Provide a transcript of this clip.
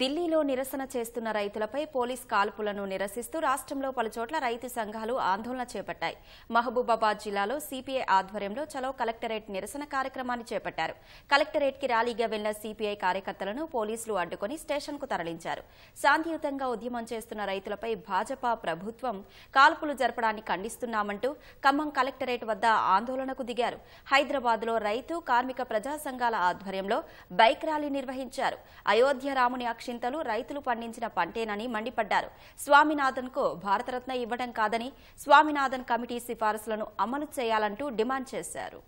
ఢిల్లీలో నిరసన చేస్తున్న రైతులపై పోలీస్ కాల్పులను నిరసిస్తూ రాష్ట్రంలో పలుచోట్ల రైతు సంఘాలు ఆందోళన చేపట్టాయి మహబూబాబాద్ జిల్లాలో సిపిఐ ఆధ్వర్యంలో చలో కలెక్టరేట్ నిరసన కార్యక్రమాన్ని చేపట్టారు కలెక్టరేట్ కి ర్యాలీగా వెళ్లిన సిపిఐ కార్యకర్తలను పోలీసులు అడ్డుకుని స్టేషన్కు తరలించారు శాంతియుతంగా ఉద్యమం చేస్తున్న రైతులపై భాజపా ప్రభుత్వం కాల్పులు జరపడాన్ని ఖండిస్తున్నామంటూ ఖమ్మం కలెక్టరేట్ వద్ద ఆందోళనకు దిగారు హైదరాబాద్లో రైతు కార్మిక ప్రజా సంఘాల ఆధ్వర్యంలో బైక్ ర్యాలీ నిర్వహించారు అయోధ్య రాముని అక్షింతలు రైతులు పండించిన పంటేనని మండిపడ్డారు స్వామినాథన్ కు భారతరత్న ఇవ్వడం కాదని స్వామినాథన్ కమిటీ సిఫారసులను అమలు చేయాలంటూ డిమాండ్ చేశారు